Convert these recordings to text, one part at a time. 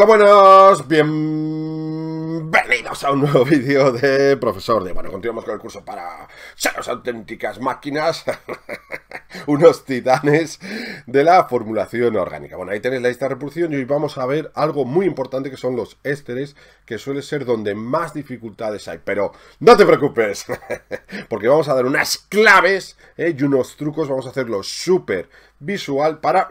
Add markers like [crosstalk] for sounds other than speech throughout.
Hola, buenos, bienvenidos a un nuevo [laughs] vídeo de Profesor de... Bueno, continuamos con el curso para seros auténticas máquinas, [laughs] unos titanes de la formulación orgánica. Bueno, ahí tenéis la lista de reproducción y hoy vamos a ver algo muy importante que son los ésteres, que suele ser donde más dificultades hay. Pero no te preocupes, [laughs] porque vamos a dar unas claves ¿eh? y unos trucos, vamos a hacerlo súper visual para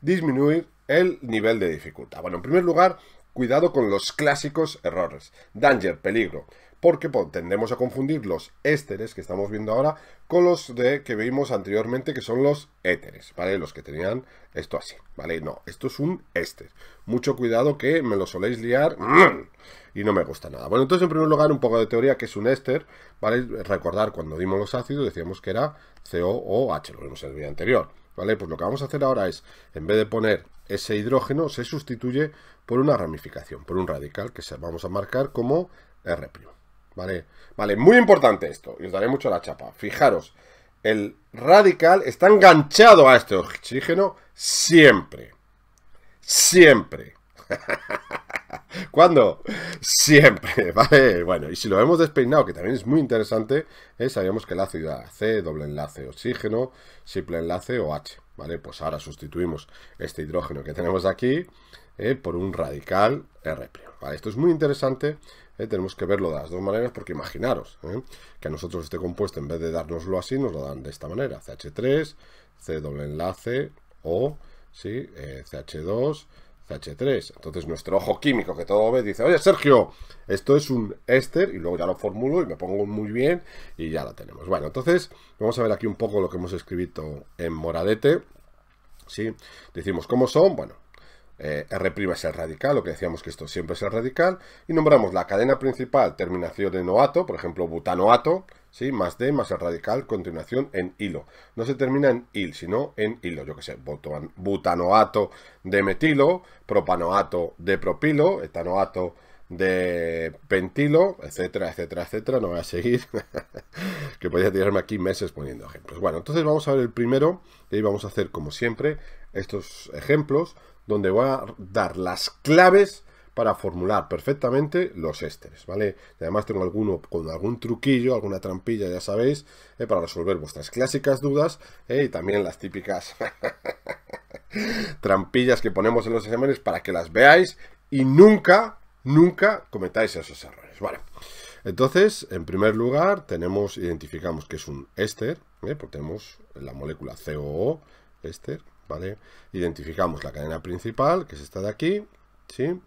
disminuir el nivel de dificultad. Bueno, en primer lugar, cuidado con los clásicos errores. Danger, peligro. Porque tendemos a confundir los ésteres que estamos viendo ahora con los de que vimos anteriormente, que son los éteres, ¿vale? Los que tenían esto así, ¿vale? No, esto es un éster. Mucho cuidado que me lo soléis liar ¡mm! y no me gusta nada. Bueno, entonces en primer lugar un poco de teoría que es un éster, ¿vale? Recordar cuando dimos los ácidos decíamos que era COOH, lo vimos en el vídeo anterior. ¿vale? Pues lo que vamos a hacer ahora es, en vez de poner ese hidrógeno, se sustituye por una ramificación, por un radical que vamos a marcar como R'. ¿Vale? Vale, muy importante esto, y os daré mucho la chapa. Fijaros, el radical está enganchado a este oxígeno siempre. Siempre. [laughs] ¿Cuándo? Siempre, [laughs] ¿vale? Bueno, y si lo hemos despeinado, que también es muy interesante, ¿eh? sabíamos que la ciudad C, doble enlace, oxígeno, simple enlace o H, ¿vale? Pues ahora sustituimos este hidrógeno que tenemos aquí eh, por un radical R', ¿vale? Esto es muy interesante, eh, tenemos que verlo de las dos maneras, porque imaginaros eh, que a nosotros este compuesto, en vez de dárnoslo así, nos lo dan de esta manera, CH3, C doble enlace o, ¿sí? CH2, 3 Entonces nuestro ojo químico que todo ve dice, oye Sergio, esto es un éster y luego ya lo formulo y me pongo muy bien y ya lo tenemos. Bueno, entonces vamos a ver aquí un poco lo que hemos escrito en moradete. ¿sí? Decimos cómo son, bueno, eh, R' es el radical, lo que decíamos que esto siempre es el radical, y nombramos la cadena principal terminación de noato, por ejemplo butanoato, ¿sí? Más D más el radical, continuación en hilo. No se termina en il, sino en hilo, yo que sé, butanoato de metilo, propanoato de propilo, etanoato de pentilo, etcétera, etcétera, etcétera. No voy a seguir, [laughs] que podría tirarme aquí meses poniendo ejemplos. Bueno, entonces vamos a ver el primero, y vamos a hacer, como siempre, estos ejemplos, donde voy a dar las claves para formular perfectamente los ésteres, ¿vale? además tengo alguno con algún truquillo, alguna trampilla, ya sabéis, eh, para resolver vuestras clásicas dudas eh, y también las típicas [laughs] trampillas que ponemos en los exámenes para que las veáis y nunca, nunca cometáis esos errores, ¿vale? Entonces, en primer lugar, tenemos, identificamos que es un éster, ¿eh? porque tenemos la molécula COO, éster, ¿vale? Identificamos la cadena principal, que es esta de aquí, ¿sí?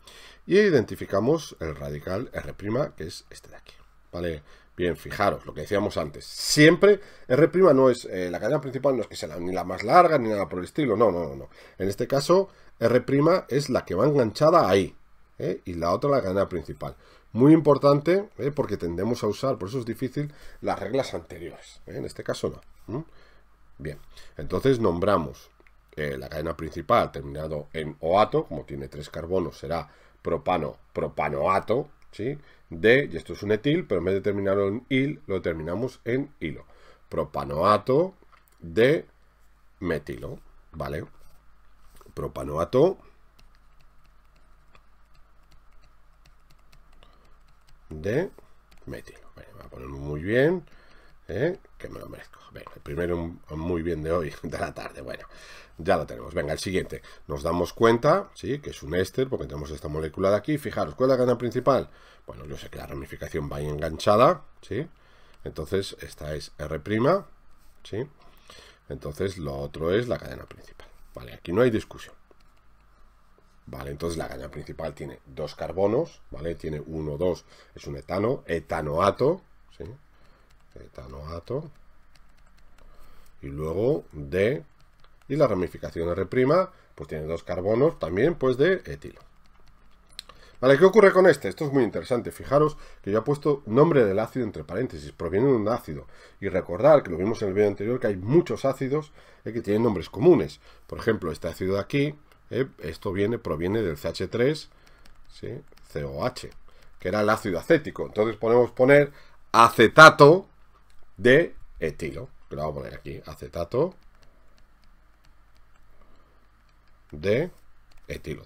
Y identificamos el radical R', que es este de aquí, ¿vale? Bien, fijaros, lo que decíamos antes, siempre R' no es, eh, la cadena principal no es que sea ni la más larga ni nada por el estilo, no, no, no, no. En este caso, R' es la que va enganchada ahí, ¿eh? y la otra la cadena principal. Muy importante, ¿eh? porque tendemos a usar, por eso es difícil, las reglas anteriores, en este caso no. Bien, entonces nombramos eh, la cadena principal terminado en oato, como tiene tres carbonos, será propano, propanoato, ¿sí? De, y esto es un etil, pero en vez de terminarlo en il, lo terminamos en hilo. Propanoato de metilo, ¿vale? Propanoato de metilo. voy a ponerlo muy bien. ¿Eh? Que me lo merezco. Venga, el primero muy bien de hoy, [laughs] de la tarde. Bueno, ya lo tenemos. Venga, el siguiente. Nos damos cuenta, ¿sí? Que es un éster, porque tenemos esta molécula de aquí. Fijaros, ¿cuál es la cadena principal? Bueno, yo sé que la ramificación va enganchada, ¿sí? Entonces, esta es R', ¿sí? Entonces, lo otro es la cadena principal. Vale, aquí no hay discusión. Vale, entonces la cadena principal tiene dos carbonos, ¿vale? Tiene uno, dos, es un etano, etanoato, ¿sí? etanoato Y luego D. Y la ramificación R', pues tiene dos carbonos también, pues de etilo. Vale, ¿qué ocurre con este? Esto es muy interesante. Fijaros que yo he puesto nombre del ácido entre paréntesis. Proviene de un ácido. Y recordar, que lo vimos en el vídeo anterior, que hay muchos ácidos eh, que tienen nombres comunes. Por ejemplo, este ácido de aquí, eh, esto viene, proviene del CH3, ¿sí? COH, que era el ácido acético. Entonces podemos poner acetato de etilo. Lo voy a poner aquí, acetato de etilo.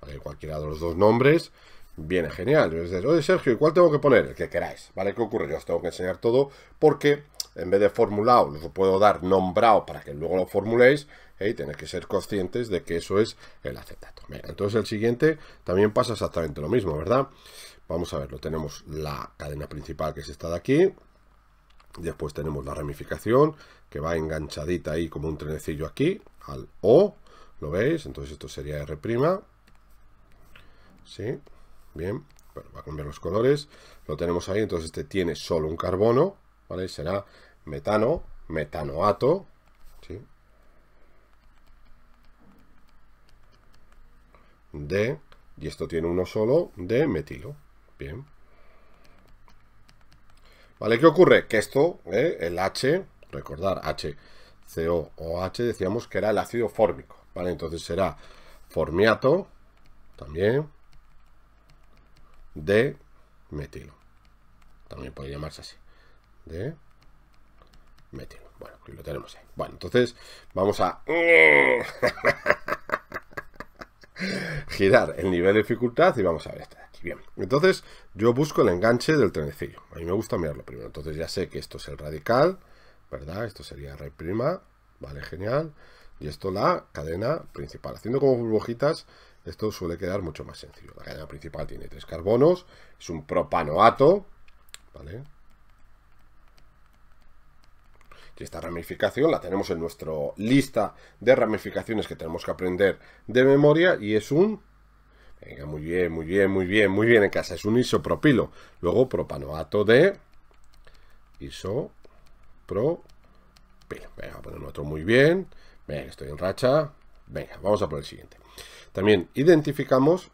también. cualquiera de los dos nombres viene genial. Entonces, Oye, Sergio, ¿y cuál tengo que poner? El que queráis, ¿vale? ¿Qué ocurre? Yo os tengo que enseñar todo porque en vez de formulado, os puedo dar nombrado para que luego lo formuléis y tenéis que ser conscientes de que eso es el acetato. entonces el siguiente también pasa exactamente lo mismo, ¿verdad? Vamos a verlo. Tenemos la cadena principal que es esta de aquí, Después tenemos la ramificación, que va enganchadita ahí como un trenecillo aquí, al O, ¿lo veis? Entonces esto sería R', ¿sí? Bien, bueno, va a cambiar los colores, lo tenemos ahí, entonces este tiene solo un carbono, ¿vale? Será metano, metanoato, ¿sí? De, y esto tiene uno solo, de metilo, bien. ¿Vale? ¿Qué ocurre? Que esto, eh, el H, recordar, H, o H, decíamos que era el ácido fórmico, ¿vale? Entonces será formiato, también, de metilo. También puede llamarse así, de metilo. Bueno, lo tenemos ahí. Bueno, entonces vamos a... [laughs] girar el nivel de dificultad y vamos a ver esta de aquí. Bien, entonces yo busco el enganche del trenecillo. A mí me gusta mirarlo entonces ya sé que esto es el radical, ¿verdad? Esto sería R', ¿vale? Genial. Y esto la cadena principal. Haciendo como burbujitas, esto suele quedar mucho más sencillo. La cadena principal tiene tres carbonos, es un propanoato, ¿vale? Y esta ramificación la tenemos en nuestra lista de ramificaciones que tenemos que aprender de memoria y es un... Venga, muy bien, muy bien, muy bien, muy bien en casa. Es un isopropilo. Luego propanoato de... ISO Pro P. Venga, poner otro muy bien. Venga, estoy en racha. Venga, vamos a poner el siguiente. También identificamos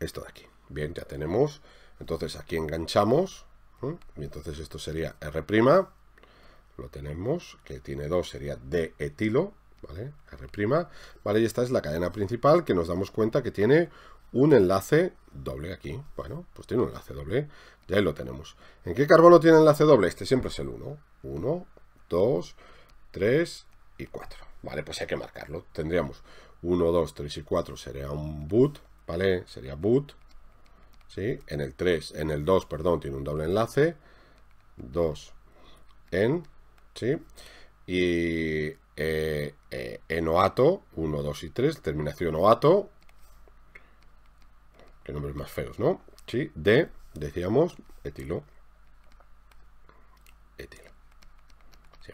esto de aquí. Bien, ya tenemos. Entonces aquí enganchamos. Y entonces esto sería R'. Lo tenemos. Que tiene dos, sería D etilo. ¿Vale? R'. ¿Vale? Y esta es la cadena principal que nos damos cuenta que tiene un enlace doble aquí. Bueno, pues tiene un enlace doble. Ya ahí lo tenemos. ¿En qué carbono tiene enlace doble? Este siempre es el 1. 1, 2, 3 y 4. Vale, pues hay que marcarlo. Tendríamos 1, 2, 3 y 4 sería un boot, ¿vale? Sería boot. ¿Sí? En el 3, en el 2, perdón, tiene un doble enlace. 2 en, ¿sí? Y en OATO, 1, 2 y 3, terminación OATO, nombres más feos, ¿no? Sí, de, decíamos, etilo. Etilo. Sí,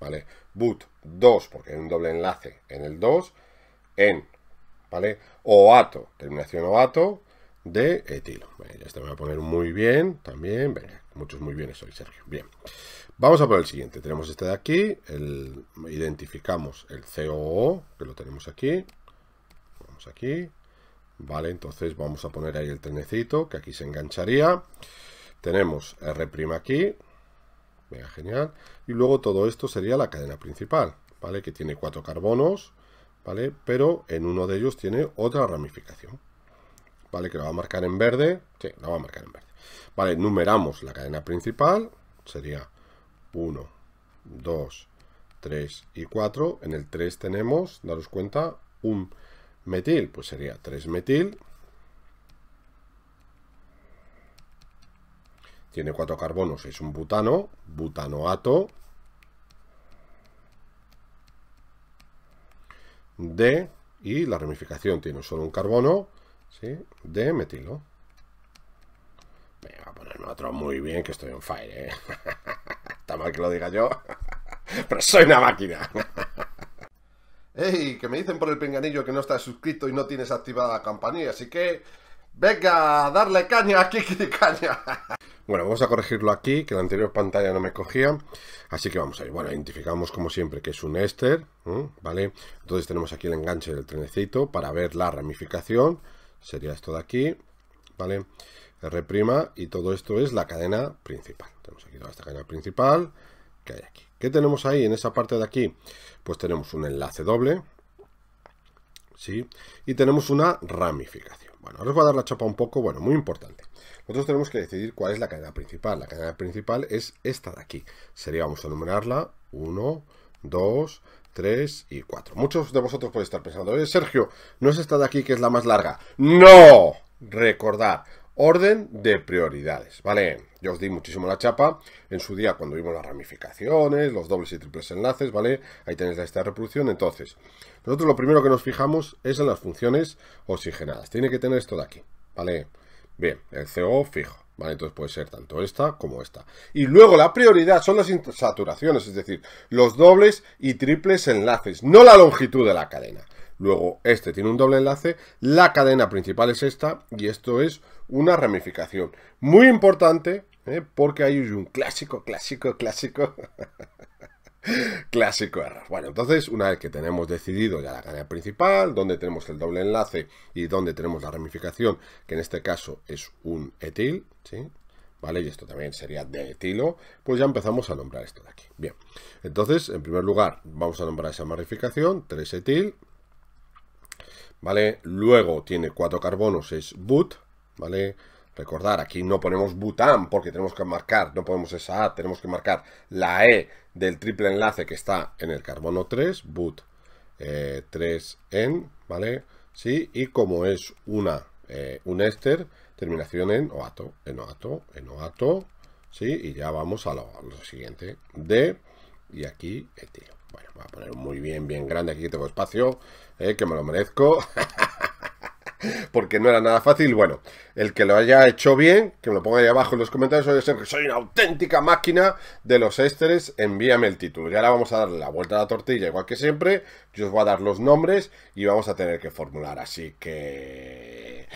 ¿Vale? But 2, porque hay un doble enlace en el 2, en, ¿vale? Oato, terminación oato de etilo. ya este me va a poner muy bien también. muchos muy bien, soy Sergio. Bien. Vamos a por el siguiente. Tenemos este de aquí. El, identificamos el COO, que lo tenemos aquí. Vamos aquí. Vale, entonces vamos a poner ahí el trenecito, que aquí se engancharía. Tenemos R' aquí. Venga, genial. Y luego todo esto sería la cadena principal, ¿vale? Que tiene cuatro carbonos, ¿vale? Pero en uno de ellos tiene otra ramificación. ¿Vale? Que lo va a marcar en verde. Sí, lo va a marcar en verde. Vale, numeramos la cadena principal. Sería 1, 2, 3 y 4. En el 3 tenemos, daros cuenta, un metil, pues sería 3 metil. Tiene 4 carbonos, es un butano, butanoato. D y la ramificación tiene solo un carbono, ¿sí? De metilo. Venga a ponerme otro muy bien, que estoy en fire, ¿eh? [laughs] Está mal que lo diga yo, [laughs] pero soy una máquina. [laughs] ¡Ey! Que me dicen por el pinganillo que no estás suscrito y no tienes activada la campanilla, así que... ¡Venga! A ¡Darle caña aquí, caña! [laughs] bueno, vamos a corregirlo aquí, que la anterior pantalla no me cogía. Así que vamos a ir. Bueno, identificamos como siempre que es un éster, ¿vale? Entonces tenemos aquí el enganche del trenecito para ver la ramificación. Sería esto de aquí, ¿vale? R' y todo esto es la cadena principal. Tenemos aquí toda esta cadena principal que hay aquí. ¿Qué tenemos ahí en esa parte de aquí? Pues tenemos un enlace doble, ¿sí? Y tenemos una ramificación. Bueno, ahora os voy a dar la chapa un poco, bueno, muy importante. Nosotros tenemos que decidir cuál es la cadena principal. La cadena principal es esta de aquí. Sería, vamos a numerarla, 1, 2, 3 y 4. Muchos de vosotros podéis estar pensando, ¡eh, Sergio, ¿no es esta de aquí que es la más larga? ¡No! Recordad, orden de prioridades, ¿vale? Yo os di muchísimo la chapa en su día cuando vimos las ramificaciones, los dobles y triples enlaces, ¿vale? Ahí tenéis esta reproducción. Entonces, nosotros lo primero que nos fijamos es en las funciones oxigenadas. Tiene que tener esto de aquí, ¿vale? Bien, el CO fijo, ¿vale? Entonces puede ser tanto esta como esta. Y luego la prioridad son las saturaciones, es decir, los dobles y triples enlaces, no la longitud de la cadena. Luego, este tiene un doble enlace, la cadena principal es esta y esto es una ramificación. Muy importante, ¿eh? porque hay un clásico, clásico, clásico... [laughs] Clásico error. Bueno, entonces, una vez que tenemos decidido ya la cadena principal, donde tenemos el doble enlace y donde tenemos la ramificación, que en este caso es un etil, ¿sí? ¿Vale? Y esto también sería de etilo, pues ya empezamos a nombrar esto de aquí. Bien, entonces, en primer lugar, vamos a nombrar esa ramificación, 3 etil, ¿vale? Luego tiene cuatro carbonos, es but, ¿vale? Recordar, aquí no ponemos butan porque tenemos que marcar, no podemos esa A, tenemos que marcar la E del triple enlace que está en el carbono 3, but 3 en, ¿vale? Sí, y como es una, eh, un éster, terminación en oato, en oato, en oato, ¿sí? Y ya vamos a lo, siguiente, D, y aquí etilo. Bueno, voy a poner muy bien, bien grande. Aquí tengo espacio, eh, que me lo merezco. [laughs] Porque no era nada fácil. Bueno, el que lo haya hecho bien, que me lo ponga ahí abajo en los comentarios. Oye, que soy una auténtica máquina de los ésteres. Envíame el título. Y ahora vamos a darle la vuelta a la tortilla, igual que siempre. Yo os voy a dar los nombres y vamos a tener que formular. Así que...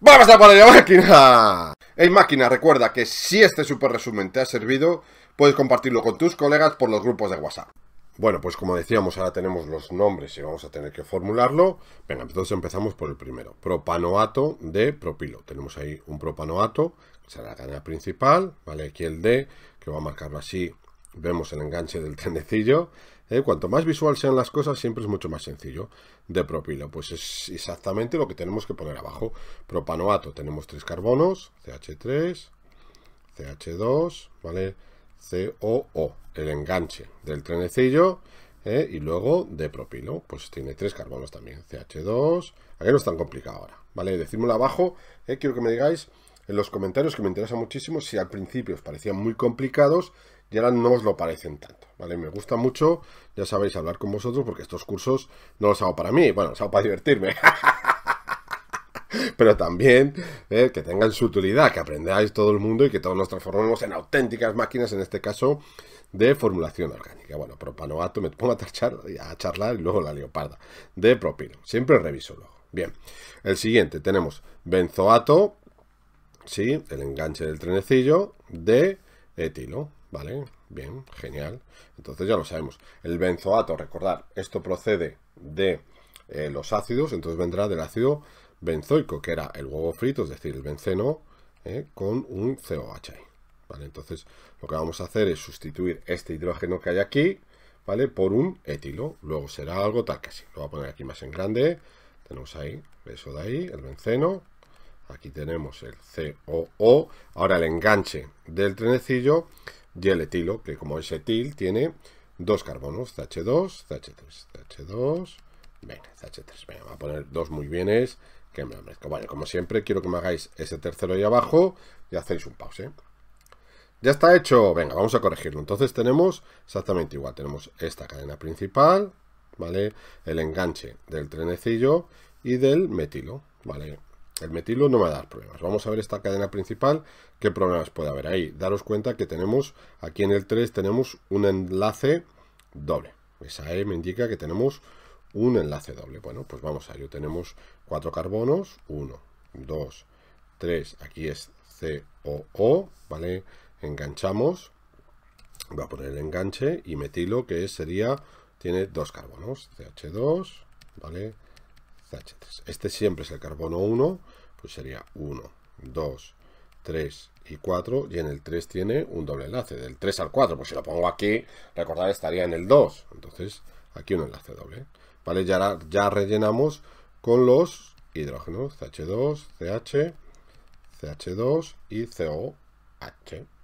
¡Vamos a poner la máquina! Hey máquina, recuerda que si este super resumen te ha servido, puedes compartirlo con tus colegas por los grupos de WhatsApp. Bueno, pues como decíamos, ahora tenemos los nombres y vamos a tener que formularlo. Venga, entonces empezamos por el primero. Propanoato de propilo. Tenemos ahí un propanoato, que será la cadena principal, ¿vale? Aquí el D, que va a marcarlo así. Vemos el enganche del tenecillo. ¿eh? Cuanto más visual sean las cosas, siempre es mucho más sencillo. De propilo, pues es exactamente lo que tenemos que poner abajo. Propanoato, tenemos tres carbonos, CH3, CH2, ¿vale? COO, el enganche del trenecillo ¿eh? y luego de propilo, pues tiene tres carbonos también, CH2, aquí no es tan complicado ahora, ¿vale? Decídmelo abajo, ¿eh? quiero que me digáis en los comentarios que me interesa muchísimo si al principio os parecían muy complicados y ahora no os lo parecen tanto, ¿vale? Me gusta mucho, ya sabéis, hablar con vosotros porque estos cursos no los hago para mí, bueno, los hago para divertirme, [laughs] [laughs] pero también eh, que tengan su utilidad, que aprendáis todo el mundo y que todos nos transformemos en auténticas máquinas, en este caso de formulación orgánica. Bueno, propanoato, me pongo a, a charlar y luego la leoparda de propino. Siempre reviso luego. Bien, el siguiente tenemos benzoato, sí, el enganche del trenecillo de etilo, ¿vale? Bien, genial. Entonces ya lo sabemos. El benzoato, recordar, esto procede de eh, los ácidos, entonces vendrá del ácido benzoico, que era el huevo frito, es decir, el benceno, ¿eh? con un COH. ¿vale? Entonces, lo que vamos a hacer es sustituir este hidrógeno que hay aquí, ¿vale? Por un etilo. Luego será algo tal que así. Lo voy a poner aquí más en grande. Tenemos ahí eso de ahí, el benceno. Aquí tenemos el COO. Ahora el enganche del trenecillo y el etilo, que como es etil, tiene dos carbonos, CH2, CH3, CH2, venga, CH3. Venga, va a poner dos muy bienes me como siempre, quiero que me hagáis ese tercero y abajo y hacéis un pause. ¿eh? Ya está hecho. Venga, vamos a corregirlo. Entonces tenemos exactamente igual. Tenemos esta cadena principal, ¿vale? El enganche del trenecillo y del metilo, ¿vale? El metilo no me va a dar problemas. Vamos a ver esta cadena principal, qué problemas puede haber ahí. Daros cuenta que tenemos, aquí en el 3 tenemos un enlace doble. Esa e me indica que tenemos un enlace doble. Bueno, pues vamos a ello. Tenemos cuatro carbonos, 1, 2, 3, aquí es COO, ¿vale? Enganchamos, voy a poner el enganche y metilo, que sería, tiene dos carbonos, CH2, ¿vale? CH3. Este siempre es el carbono 1, pues sería 1, 2, 3 y 4, y en el 3 tiene un doble enlace, del 3 al 4, pues si lo pongo aquí, recordad, estaría en el 2, entonces aquí un enlace doble. ¿vale? Ya, ya rellenamos con los hidrógenos, CH2, CH, CH2 y COH.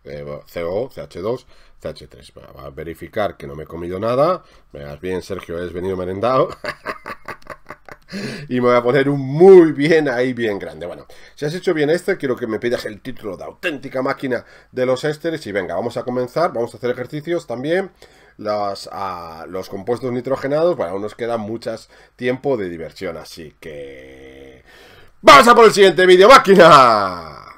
CO, CH2, CH3. Va, a verificar que no me he comido nada. Veas bien, Sergio, has venido merendado. [laughs] y me voy a poner un muy bien ahí, bien grande. Bueno, si has hecho bien este, quiero que me pidas el título de auténtica máquina de los ésteres. Y venga, vamos a comenzar, vamos a hacer ejercicios también los, los compuestos nitrogenados, bueno, aún nos queda muchas tiempo de diversión, así que... ¡Vamos a por el siguiente vídeo, máquina!